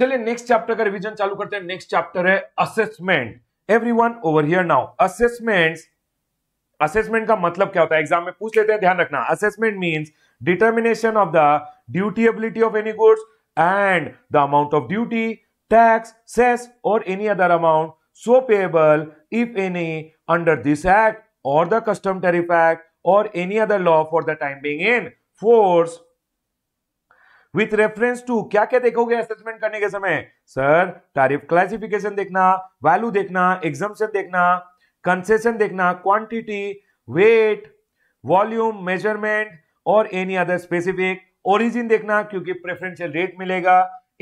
चलिए next chapter का revision चालू करते हैं नेक्स्ट चैप्टर है assessment everyone over here now assessments assessment का मतलब क्या होता है एग्जाम में पूछ लेते हैं ध्यान रखना assessment means determination of the duty ability of any goods and the amount of duty tax cess और any other amount so payable if any under this act और द कस्टम टेरिफ एक्ट और any other law for the time being in force with reference to क्या क्या देखोगे assessment करने के समय sir तारीफ क्लासिफिकेशन देखना वैल्यू देखना एग्जामेशन देखना कंसेशन देखना क्वांटिटी वेट वॉल्यूम मेजरमेंट और एनी अदर स्पेसिफिक ओरिजिन देखना क्योंकि प्रेफरेंशियल रेट मिलेगा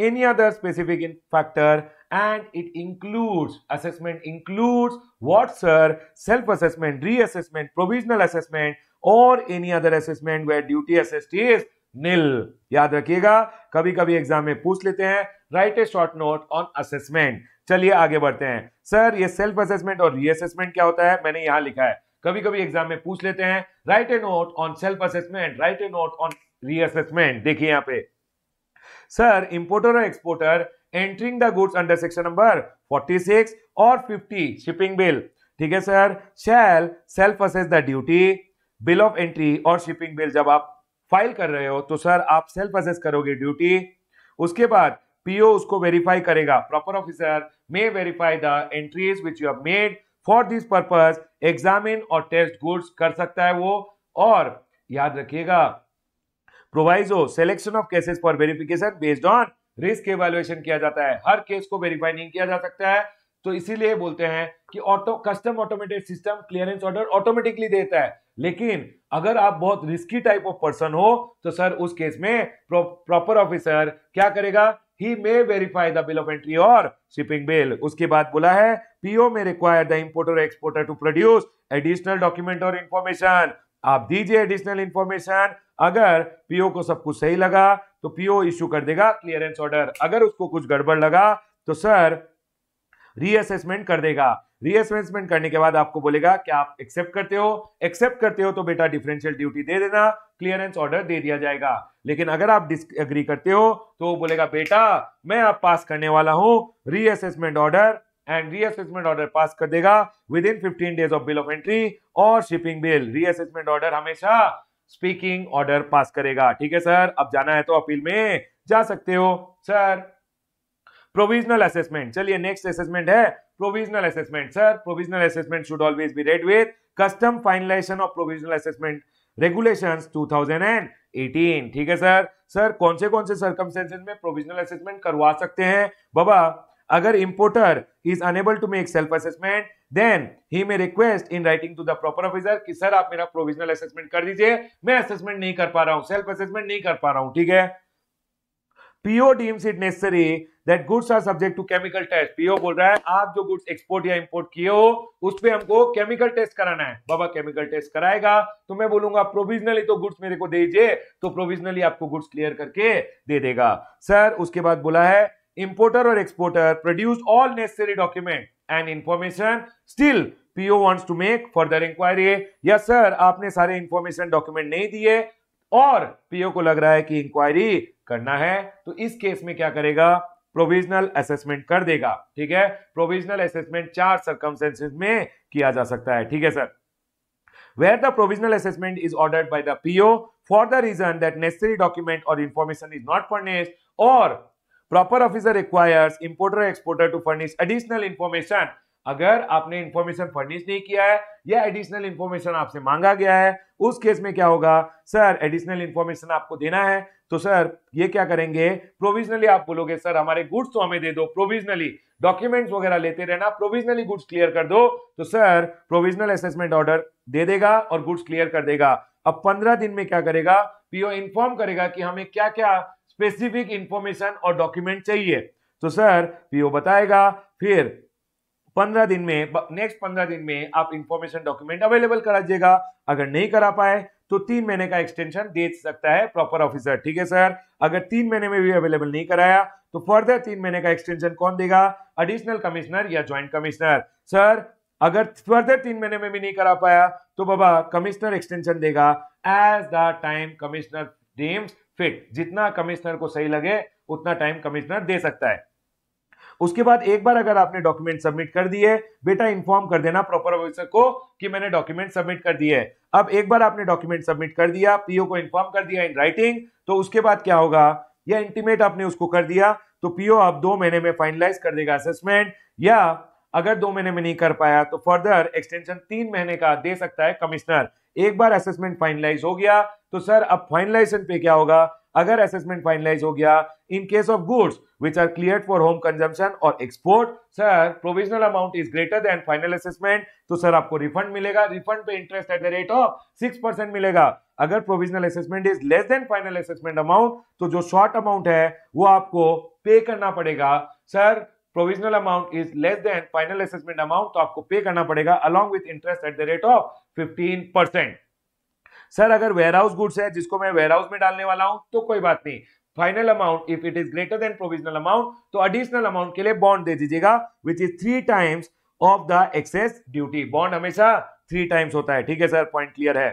any other specific factor and it includes assessment includes what sir self assessment re assessment provisional assessment और any other assessment where duty assessed is nil याद रखिएगा कभी कभी exam में पूछ लेते हैं write a short note on assessment चलिए आगे बढ़ते हैं सर ये सेल्फ असेसमेंट और रीअसेसमेंट क्या होता है मैंने यहां लिखा है कभी कभी एग्जाम में पूछ लेते हैं write a note on self assessment write a note on reassessment देखिए यहां पे सर इंपोर्टर और exporter entering the goods under section number 46 और 50 शिपिंग बिल ठीक है sir shall self assess the duty bill of entry और shipping bill जब आप फाइल कर रहे हो तो सर आप सेल्फ असेस करोगे ड्यूटी उसके बाद पीओ उसको वेरीफाई करेगा proper officer may verify the entries which you made for this purpose examine और टेस्ट गुड्स कर सकता है वो और याद रखिएगा proviso selection of cases for verification based on risk evaluation किया जाता है हर केस को वेरीफाई नहीं किया जा सकता है तो इसीलिए बोलते हैं कि auto custom automated system clearance order automatically देता है लेकिन अगर आप बहुत रिस्की टाइप ऑफ पर्सन हो तो सर उस केस में प्रॉपर ऑफिसर क्या करेगा he may verify the bill of entry और शिपिंग बिल उसके बाद बोला है PO may require the importer exporter to produce additional document और इन्फॉर्मेशन आप दीजिए एडिशनल इन्फॉर्मेशन अगर पीओ को सब कुछ सही लगा तो पीओ इश्यू कर देगा क्लियरेंस ऑर्डर अगर उसको कुछ गड़बड़ लगा तो सर रीअसेसमेंट कर देगा रीअसेसमेंट करने के बाद आपको बोलेगा कि आप एक्सेप्ट करते हो एक्सेप्ट करते हो तो बेटा डिफरेंशियल ड्यूटी दे देना क्लियरेंस ऑर्डर दे दिया जाएगा लेकिन अगर आप डिसअग्री करते हो तो वो बोलेगा बेटा मैं आप पास करने वाला हूं reassessment order and reassessment order pass कर देगा within fifteen days of bill of entry और शिपिंग बिल रीअसेसमेंट ऑर्डर हमेशा स्पीकिंग ऑर्डर पास करेगा ठीक है सर अब जाना है तो अपील में जा सकते हो सर प्रोविजनल असेसमेंट चलिए नेक्स्ट असेसमेंट है provisional assessment. Sir, provisional assessment should always be read with custom finalization of provisional assessment regulations 2018. ठीक है सर सर कौन से कौन से सर्कमस्टेंसेज में प्रोविजनल असेसमेंट करवा सकते हैं बाबा अगर importer is unable to make self assessment then he may request in writing to the proper officer कि सर आप मेरा प्रोविजनल असेसमेंट कर दीजिए मैं असेसमेंट नहीं कर पा रहा हूं सेल्फ असेसमेंट नहीं कर पा रहा हूं ठीक है PO deems it necessary that goods are subject to chemical test PO बोल रहा है आप जो गुड्स एक्सपोर्ट या इंपोर्ट किए हो उस पर हमको केमिकल टेस्ट कराना है बाबा केमिकल टेस्ट कराएगा तो मैं बोलूंगा प्रोविजनली तो गुड्स मेरे को दीजिए तो प्रोविजनली आपको गुड्स क्लियर करके दे देगा सर उसके बाद बोला है इंपोर्टर और exporter produce all necessary document and information still PO wants to make further inquiry या सर आपने सारे इंफॉर्मेशन डॉक्यूमेंट नहीं दिए और पीओ को लग रहा है कि इंक्वायरी करना है तो इस केस में क्या करेगा प्रोविजनल असेसमेंट कर देगा ठीक है प्रोविजनल असेसमेंट चार सर्कमस्टेंसेज में किया जा सकता है ठीक है sir where the provisional assessment is ordered by the PO for the reason that necessary document और इन्फॉर्मेशन इज नॉट फर्निस्ड और proper officer requires importer exporter to furnish additional information अगर आपने इंफॉर्मेशन फर्निश नहीं किया है या additional information आपसे मांगा गया है उस केस में क्या होगा सर एडिशनल इन्फॉर्मेशन आपको देना है तो सर ये क्या करेंगे प्रोविजनली आप बोलोगे सर हमारे गुड्स तो हमें दे दो प्रोविजनली डॉक्यूमेंट्स वगैरह लेते रहना प्रोविजनली गुड्स क्लियर कर दो तो सर प्रोविजनल असेसमेंट ऑर्डर दे देगा और गुड्स क्लियर कर देगा अब पंद्रह दिन में क्या करेगा पीओ इन्फॉर्म करेगा कि हमें क्या क्या स्पेसिफिक इंफॉर्मेशन और डॉक्यूमेंट चाहिए तो सर पीओ बताएगा फिर पंद्रह दिन में नेक्स्ट पंद्रह दिन में आप इंफॉर्मेशन डॉक्यूमेंट अवेलेबल करा दिएगा अगर नहीं करा पाए तो तीन महीने का एक्सटेंशन दे सकता है प्रॉपर ऑफिसर ठीक है सर अगर तीन महीने में भी अवेलेबल नहीं कराया तो फर्दर तीन महीने का एक्सटेंशन कौन देगा एडिशनल कमिश्नर या ज्वाइंट कमिश्नर सर अगर फर्दर तीन महीने में भी नहीं करा पाया तो बाबा कमिश्नर एक्सटेंशन देगा as the time commissioner deems fit जितना कमिश्नर को सही लगे उतना टाइम कमिश्नर दे सकता है उसके बाद एक बार अगर आपने डॉक्यूमेंट सबमिट कर दिए बेटा इन्फॉर्म कर देना प्रॉपर ऑफिसर को कि मैंने डॉक्यूमेंट सबमिट कर दिए अब एक बार आपने डॉक्यूमेंट सबमिट कर दिया पीओ को इन्फॉर्म कर दिया इन राइटिंग तो उसके बाद क्या होगा या इंटीमेट आपने उसको कर दिया तो पीओ आप दो महीने में फाइनलाइज कर देगा असेसमेंट या अगर दो महीने में नहीं कर पाया तो फर्दर एक्सटेंशन तीन महीने का दे सकता है कमिश्नर एक बार असेसमेंट फाइनलाइज हो गया तो सर अब फाइनलाइजेशन पे क्या होगा अगर असेसमेंट फाइनलाइज हो गया in case of goods which are clear for home consumption और export sir provisional amount is greater than final assessment तो सर आपको रिफंड मिलेगा रिफंड पे interest at the rate of six percent मिलेगा अगर provisional assessment is less than final assessment amount तो जो short amount है वो आपको पे करना पड़ेगा sir provisional amount is less than final assessment amount तो आपको पे करना पड़ेगा along with interest at the rate of fifteen percent sir अगर वेयर हाउस गुड्स है जिसको मैं वेयर हाउस में डालने वाला हूं तो कोई बात नहीं final amount if it is greater than provisional amount तो एडिशनल अमाउंट के लिए बॉन्ड दे दीजिएगा which is three times of the excess duty bond हमेशा थ्री टाइम्स होता है ठीक है सर पॉइंट क्लियर है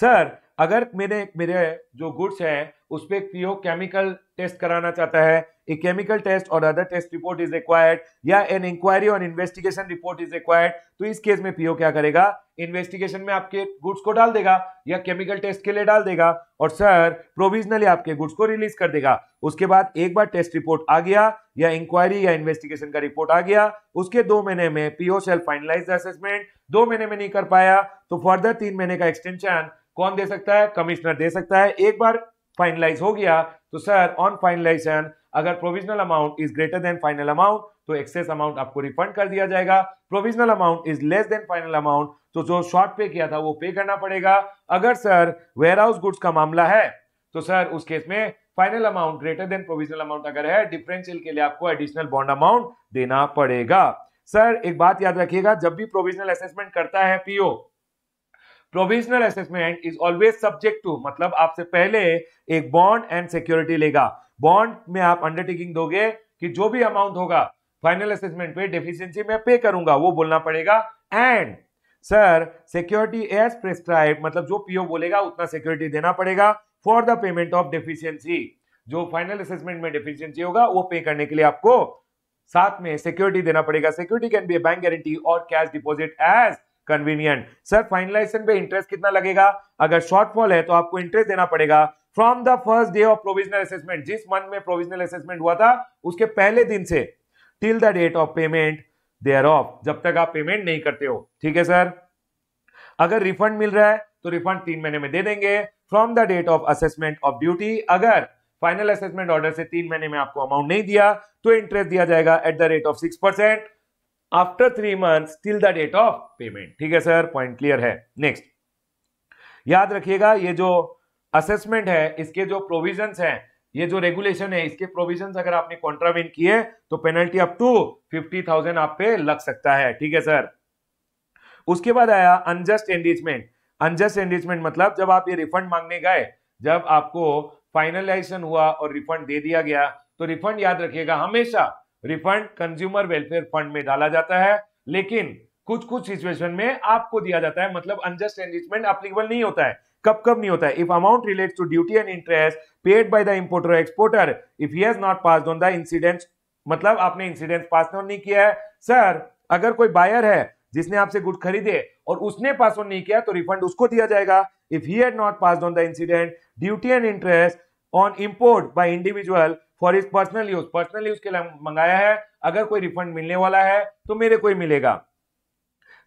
सर अगर मेरे मेरे जो गुड्स है उस पर पीओ केमिकल टेस्ट कराना चाहता है a chemical test or other test report is required या an inquiry or investigation report is required तो इस केस में पीओ क्या करेगा इन्वेस्टिगेशन में आपके गुड्स को डाल देगा या केमिकल टेस्ट के लिए डाल देगा और सर प्रोविजनली आपके गुड्स को रिलीज कर देगा उसके बाद एक बार टेस्ट रिपोर्ट आ गया या इंक्वायरी या इन्वेस्टिगेशन का रिपोर्ट आ गया उसके दो महीने में पीओ सेल फाइनलाइज असेसमेंट दो महीने में नहीं कर पाया तो फर्दर तीन महीने का एक्सटेंशन कौन दे सकता है कमिश्नर दे सकता है एक बार फाइनलाइज हो गया तो सर ऑन फाइनलाइजेशन अगर provisional amount is greater than final amount तो एक्सेस अमाउंट आपको रिफंड कर दिया जाएगा provisional amount is less than final amount तो जो शॉर्ट पे किया था वो पे करना पड़ेगा अगर सर वेयर हाउस गुड्स का मामला है तो सर उस केस में final amount greater than provisional amount अगर है डिफरेंशियल के लिए आपको एडिशनल बॉन्ड अमाउंट देना पड़ेगा सर एक बात याद रखिएगा जब भी प्रोविजनल असेसमेंट करता है PO provisional assessment is always subject to मतलब आपसे पहले एक बॉन्ड एंड सिक्योरिटी लेगा बॉन्ड में आप अंडरटेकिंग दोगे कि जो भी अमाउंट होगा फाइनल असेसमेंट पे डेफिशिएंसी में पे करूंगा वो बोलना पड़ेगा and sir security as prescribe मतलब जो पीओ बोलेगा उतना सिक्योरिटी देना पड़ेगा for the payment of deficiency जो फाइनल असेसमेंट में डेफिशिएंसी होगा वो पे करने के लिए आपको साथ में सिक्योरिटी देना पड़ेगा security can be bank guarantee और cash deposit as convenient sir finalization पे इंटरेस्ट कितना लगेगा अगर शॉर्टफॉल है तो आपको इंटरेस्ट देना पड़ेगा from the first day of provisional assessment जिस मंथ में प्रोविजनल असेसमेंट हुआ था उसके पहले दिन से till the date of payment thereof जब तक आप पेमेंट नहीं करते हो ठीक है सर अगर रिफंड मिल रहा है तो रिफंड तीन महीने में दे देंगे from the date of assessment of duty अगर फाइनल असेसमेंट ऑर्डर से तीन महीने में आपको अमाउंट नहीं दिया तो इंटरेस्ट दिया जाएगा at the rate of six percent after three month till the date of payment ठीक है सर पॉइंट क्लियर है नेक्स्ट याद रखिएगा ये जो असेसमेंट है इसके जो प्रोविजन है ये जो रेगुलेशन है इसके प्रोविजन अगर आपने कॉन्ट्राविन किए तो penalty up to fifty thousand आप पे लग सकता है ठीक है सर उसके बाद आया अनजस्ट एंगेजमेंट अनजस्ट एंगेजमेंट मतलब जब आप ये रिफंड मांगने गए जब आपको फाइनलाइजेशन हुआ और रिफंड दे दिया गया तो रिफंड याद रखिएगा हमेशा रिफंड कंज्यूमर वेलफेयर फंड में डाला जाता है लेकिन कुछ कुछ सिचुएशन में आपको दिया जाता है मतलब अनजस्ट एंगेजमेंट अप्लीकेबल नहीं होता है कब कब नहीं होता है if amount relates to duty and interest paid by the importer exporter if he has not pass on the incident मतलब आपने इंसिडेंट पास ऑन नहीं किया है सर अगर कोई बायर है जिसने आपसे गुड खरीदे और उसने पास ऑन नहीं किया तो रिफंड उसको दिया जाएगा if he had not pass on the incident duty and interest on import by individual for is personal use personal use के लिए मंगाया है अगर कोई रिफंड मिलने वाला है तो मेरे को ही मिलेगा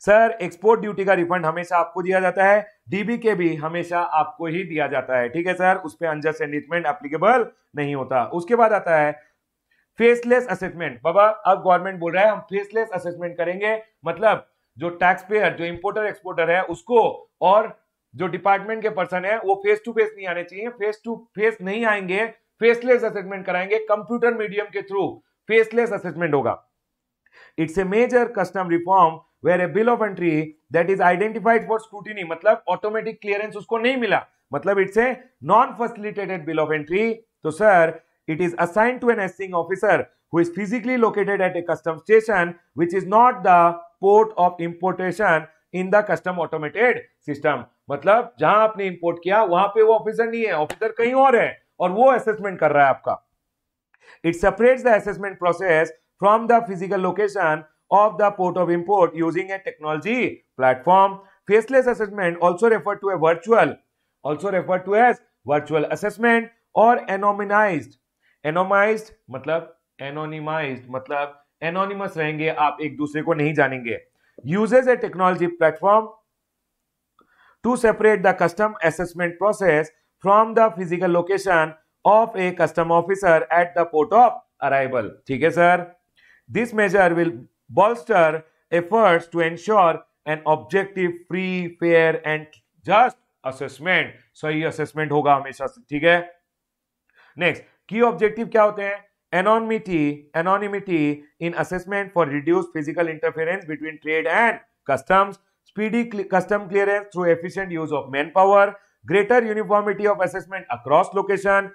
सर एक्सपोर्ट ड्यूटी का रिफंड हमेशा आपको दिया जाता है डीबी के भी हमेशा आपको ही दिया जाता है ठीक है सर उस पर अनजस्ट एनिजमेंट एप्लीकेबल नहीं होता उसके बाद आता है फेसलेस असेसमेंट बाबा अब गवर्नमेंट बोल रहा है हम फेसलेस असेसमेंट करेंगे मतलब जो टैक्स पेयर जो इंपोर्टर एक्सपोर्टर है उसको और जो डिपार्टमेंट के पर्सन है वो फेस टू फेस नहीं आने चाहिए फेस टू फेस नहीं आएंगे फेसलेस असेसमेंट कराएंगे कंप्यूटर मीडियम के थ्रू फेसलेस असेसमेंट होगा it's a major custom reform where a bill of entry that is identified for scrutiny मतलब ऑटोमेटिक क्लियरेंस उसको नहीं मिला मतलब it's a non facilitated bill of entry तो sir it is assigned to an assing officer who is physically located at a custom station which is not the port of importation in the custom automated system मतलब जहां आपने import किया वहां पे वो officer नहीं है ऑफिसर कहीं और है और वो असेसमेंट कर रहा है आपका it separates the assessment process from the physical location of the port of import using a technology platform. Faceless assessment also referred to a virtual, also referred to as virtual assessment or anonymized. Anonymized मतलब anonymized मतलब anonymous रहेंगे आप एक दूसरे को नहीं जानेंगे. Uses a technology platform to separate the custom assessment process from the physical location of a custom officer at the port of arrival. ठीक है sir? This measure will bolster efforts to ensure an objective, free, fair and just assessment. सही assessment होगा हमेशा ठीक है next की objective क्या होते हैं anonymity anonymity in assessment for reduced physical interference between trade and customs speedy custom clearance through efficient use of manpower greater uniformity of assessment across location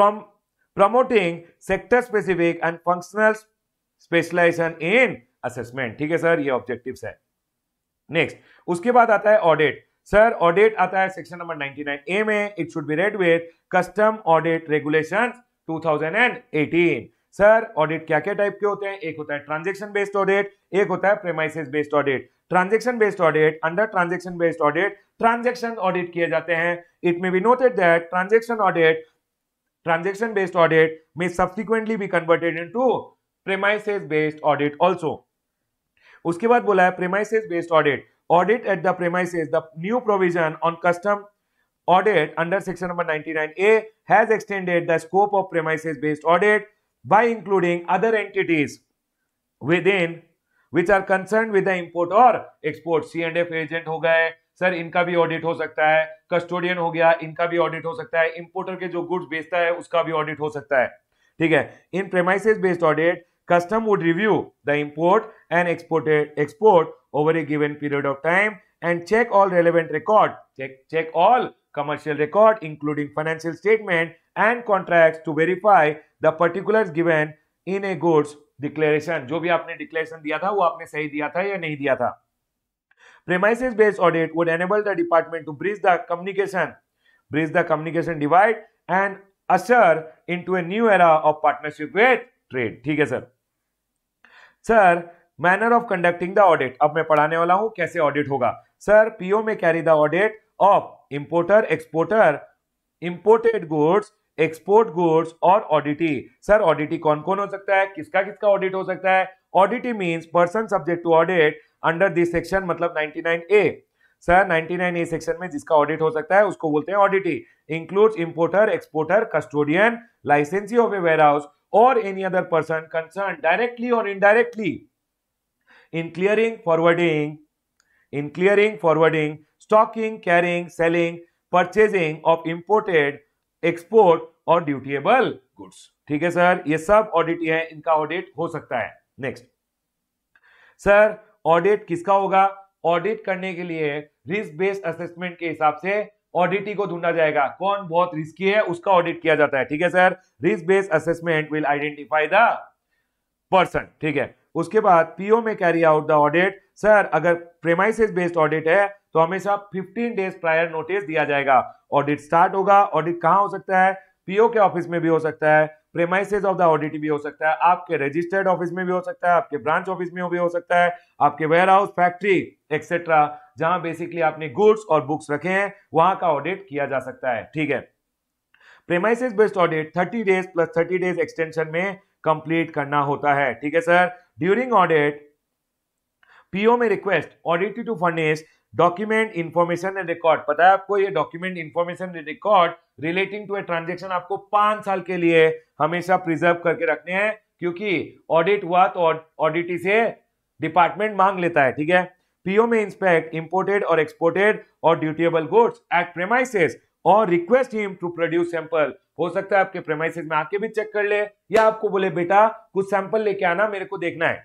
from promoting sector specific and functional specialization in assessment ठीक है sir ये objective है next उसके बाद आता है audit sir audit आता है सेक्शन नंबर 99 ए में it should be read with custom audit regulation 2018 sir audit क्या क्या टाइप के होते हैं एक होता है ट्रांजेक्शन बेस्ड ऑडिट एक होता है premises based audit transaction based audit under transaction based audit transaction audit किए जाते हैं it may be noted that transaction audit transaction based audit may subsequently be converted into based audit also उसके बाद बोला है premises based audit audit at the premises the new provision on custom audit under section number has extended the scope of premises based audit by including other entities with in which are concern with the import और export C and F agent हो गए sir इनका भी audit हो सकता है custodian हो गया इनका भी ऑडिट हो सकता है इंपोर्टर के जो गुड्स बेचता है उसका भी ऑडिट हो सकता है ठीक है in premises based audit Custom would review the import and exported export over a given period of time and check all relevant record. Check, check all commercial record including financial statement and contracts to verify the particulars given in a goods declaration. जो भी आपने declaration दिया था वो आपने सही दिया था या नहीं दिया था Premises based audit would enable the department to bridge the communication, bridge the communication divide and usher into a new era of partnership with trade. ठीक है sir. Sir manner of conducting the audit अब मैं पढ़ाने वाला हूं कैसे ऑडिट होगा सर पीओ में carry the audit of importer exporter imported goods export goods और ऑडिटी सर ऑडिटी कौन कौन हो सकता है किसका किसका ऑडिट हो सकता है auditee means person subject to audit under this section मतलब 99 ए सर 99 ए सेक्शन में जिसका ऑडिट हो सकता है उसको बोलते हैं auditee includes importer exporter custodian licensee of a warehouse or any other person concerned directly or indirectly in clearing, forwarding, in clearing, forwarding, stocking, carrying, selling, purchasing of imported, export or dutiable goods ठीक है sir ये सब audit है इनका audit हो सकता है next sir audit किसका होगा ऑडिट करने के लिए रिस्क बेस्ड असेसमेंट के हिसाब से ऑडिटी को ढूंढा जाएगा कौन बहुत रिस्की है उसका ऑडिट किया जाता है ठीक है sir risk based assessment will identify the person ठीक है उसके बाद पीओ में carry out the audit sir अगर प्रेमाइसेस बेस्ड ऑडिट है तो हमेशा 15 डेज प्रायर नोटिस दिया जाएगा ऑडिट स्टार्ट होगा ऑडिट कहां हो सकता है पीओ के ऑफिस में भी हो सकता है प्रेमाइसेज ऑफ द ऑडिट भी हो सकता है आपके रजिस्टर्ड ऑफिस में भी हो सकता है आपके ब्रांच ऑफिस में भी हो सकता है आपके वेयर हाउस फैक्ट्री एक्सेट्रा जहां बेसिकली आपने गुड्स और बुक्स रखे हैं वहां का ऑडिट किया जा सकता है ठीक है premises based audit 30 days plus 30 days extension में कंप्लीट करना होता है ठीक है सर ड्यूरिंग ऑडिट पीओ में request audit to furnish document information and record पता है आपको ये document information and record relating to a transaction आपको पांच साल के लिए हमेशा प्रिजर्व करके रखने हैं क्योंकि ऑडिट हुआ तो ऑडिटी से डिपार्टमेंट मांग लेता है ठीक है पीओ में इंस्पेक्ट इंपोर्टेड और एक्सपोर्टेड और ड्यूटेबल गुड्स एट प्रेमाइसेस और request him to produce sample हो सकता है आपके प्रेमाइसेस में आके भी चेक कर ले या आपको बोले बेटा कुछ सैंपल लेके आना मेरे को देखना है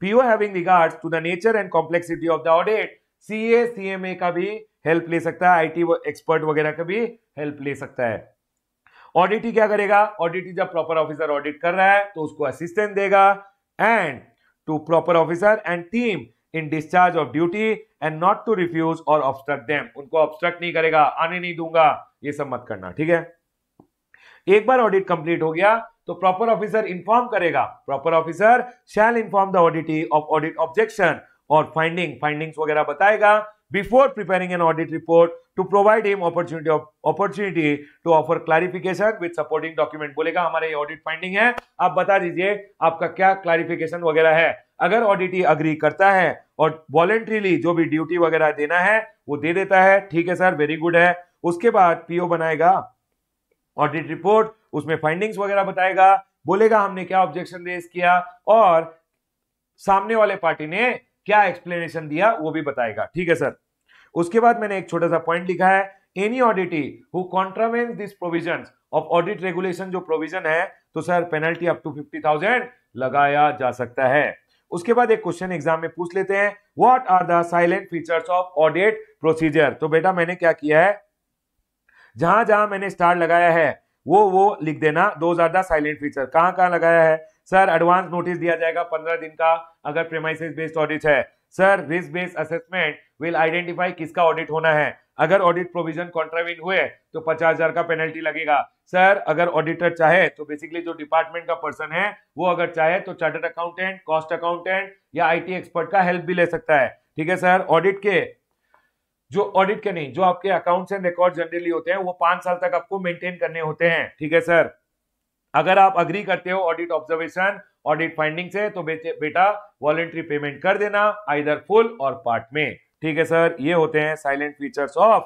PO having regards to the nature and complexity of the audit CA CMA का भी हेल्प ले सकता है आईटी एक्सपर्ट वगैरह का भी हेल्प ले सकता है ऑडिट ही क्या करेगा ऑडिट जब प्रॉपर ऑफिसर ऑडिट कर रहा है तो उसको असिस्टेंट देगा and to proper officer and team in discharge of duty and not to refuse और ऑब्स्ट्रक्ट देम उनको ऑब्स्ट्रक्ट नहीं करेगा आने नहीं दूंगा ये सब मत करना ठीक है एक बार ऑडिट कंप्लीट हो गया तो प्रॉपर ऑफिसर इन्फॉर्म करेगा proper officer shall inform the auditee of audit objection और फाइंडिंग फाइंडिंग्स वगैरह बताएगा before preparing an audit report to provide him opportunity of opportunity to offer clarification with supporting बोलेगा हमारे audit finding है आप बता दीजिए आपका क्या क्लैरिफिकेशन वगैरह है अगर ऑडिटी अग्री करता है और वॉलेंट्रीली जो भी ड्यूटी वगैरह देना है वो दे देता है ठीक है सर वेरी गुड है उसके बाद पीओ बनाएगा ऑडिट रिपोर्ट उसमें फाइंडिंग्स वगैरह बताएगा बोलेगा हमने क्या ऑब्जेक्शन रेस किया और सामने वाले पार्टी ने क्या एक्सप्लेनेशन दिया वो भी बताएगा ठीक है सर उसके बाद मैंने एक छोटा सा पॉइंट लिखा है any auditee who contravenes this provision of audit regulation जो प्रोविजन है तो sir penalty up to fifty thousand लगाया जा सकता है उसके बाद एक क्वेश्चन एग्जाम में पूछ लेते हैं what are the silent features of audit procedure तो बेटा मैंने क्या किया है जहां जहां मैंने स्टार लगाया है वो वो लिख देना दो आर द साइलेंट फीचर कहां कहां लगाया है सर एडवांस नोटिस दिया जाएगा पंद्रह दिन का अगर प्रेमाइसिस बेस्ड ऑडिट है sir risk based assessment will identify किसका ऑडिट होना है अगर ऑडिट प्रोविजन कॉन्ट्रावीन हुए तो पचास हजार का पेनल्टी लगेगा सर अगर ऑडिटर चाहे तो बेसिकली जो डिपार्टमेंट का पर्सन है वो अगर चाहे तो चार्टर्ड अकाउंटेंट कॉस्ट अकाउंटेंट या आईटी एक्सपर्ट का हेल्प भी ले सकता है ठीक है सर ऑडिट के जो ऑडिट के नहीं जो आपके अकाउंट्स एंड रिकॉर्ड जनरली होते हैं वो पांच साल तक आपको मेंटेन करने होते हैं ठीक है सर अगर आप अग्री करते हो ऑडिट ऑब्जर्वेशन ऑडिट फाइंडिंग से तो बेटा वॉलेंट्री पेमेंट कर देना आइदर फुल और पार्ट में ठीक है सर ये होते हैं silent features of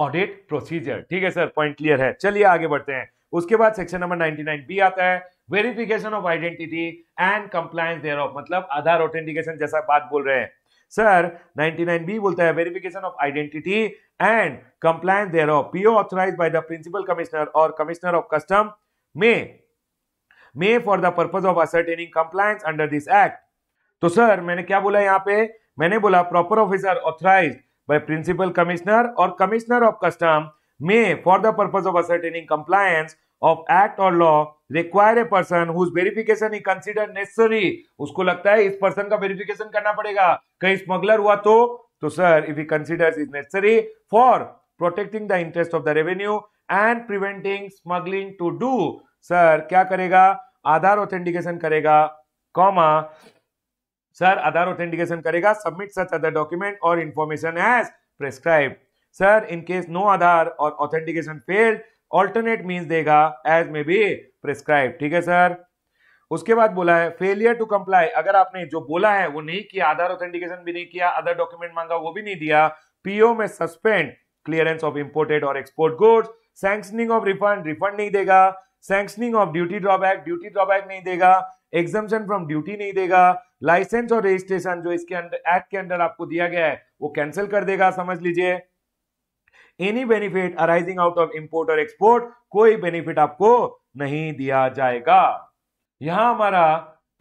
audit procedure ठीक है सर पॉइंट क्लियर है चलिए आगे बढ़ते हैं उसके बाद सेक्शन नंबर 99 बी आता है verification of identity and compliance there of मतलब आधार ऑथेंटिकेशन जैसा बात बोल रहे हैं सर 99 बी बोलता है verification of identity and compliance there of PO authorize by the principal commissioner और commissioner of custom may may for the purpose of ascertaining compliance under this act तो सर मैंने क्या बोला यहाँ पे मैंने बोला proper officer authorize by principal commissioner और commissioner of custom may for the purpose of ascertaining compliance of act और law require a person verification he consider necessary उसको लगता है इस पर्सन का वेरिफिकेशन करना पड़ेगा कहीं स्मगलर हुआ तो तो sir if he consider is necessary for protecting the interest of the revenue and preventing smuggling to do sir क्या करेगा आधार ऑथेंटिकेशन करेगा कॉमा सर आधार ऑथेंटिकेशन करेगा सबमिट सच अदर डॉक्यूमेंट और information as prescribe sir in case no Aadhaar और authentication failed alternate means देगा as may be prescribe ठीक है sir उसके बाद बोला है फेलियर टू कंप्लाई अगर आपने जो बोला है वो नहीं किया आधार ऑथेंटिकेशन भी नहीं किया अदर डॉक्यूमेंट मांगा वो भी नहीं दिया पीओ में सस्पेंड क्लियरेंस ऑफ इंपोर्टेड और export goods sanctioning of refund refund नहीं देगा sanctioning of duty drawback duty drawback नहीं देगा एग्जामेशन फ्रॉम ड्यूटी नहीं देगा लाइसेंस और रजिस्ट्रेशन जो इसके अंडर एक्ट के अंडर आपको दिया गया है वो कैंसिल कर देगा समझ लीजिए any benefit arising out of import और एक्सपोर्ट कोई बेनिफिट आपको नहीं दिया जाएगा यहां हमारा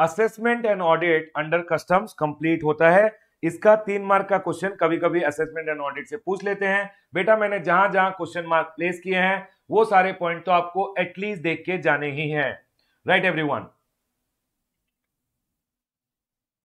assessment and audit under customs complete होता है इसका तीन मार्क का क्वेश्चन कभी कभी असेसमेंट एंड ऑडिट से पूछ लेते हैं बेटा मैंने जहां जहां क्वेश्चन मार्क प्लेस किए हैं वो सारे पॉइंट तो आपको एटलीस्ट देख के जाने ही हैं राइट एवरीवन